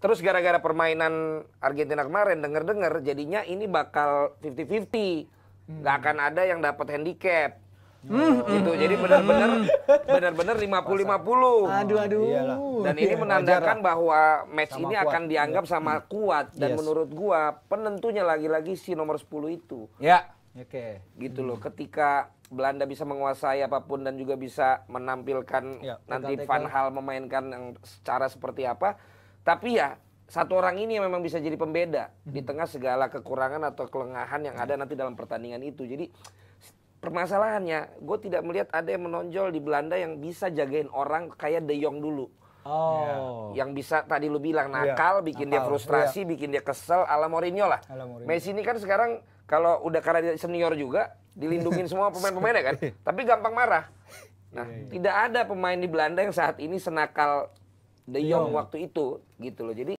Terus gara-gara permainan Argentina kemarin denger-dengar jadinya ini bakal 50-50. Hmm. akan ada yang dapat handicap. Hmm, gitu. Jadi benar-benar benar-benar 50-50. Aduh aduh. Iyalah. Dan ini menandakan bahwa match sama ini kuat. akan dianggap iya. sama kuat dan yes. menurut gua penentunya lagi-lagi si nomor 10 itu. Ya. Oke. Okay. Gitu loh. Ketika Belanda bisa menguasai apapun dan juga bisa menampilkan ya, nanti Van Hal memainkan yang secara seperti apa, tapi ya satu orang ini yang memang bisa jadi pembeda hmm. di tengah segala kekurangan atau kelengahan yang ada hmm. nanti dalam pertandingan itu. Jadi permasalahannya, gue tidak melihat ada yang menonjol di Belanda yang bisa jagain orang kayak De Jong dulu. Oh. Yang bisa tadi lu bilang iya, nakal, yeah. bikin nakal. dia frustrasi, yeah. bikin dia kesel, ala Mourinho lah. Ala Mourinho. Messi ini kan sekarang kalau udah karena senior juga dilindungi semua pemain-pemainnya kan, tapi gampang marah. Nah, yeah, yeah. tidak ada pemain di Belanda yang saat ini senakal the young yeah. waktu itu gitu loh. Jadi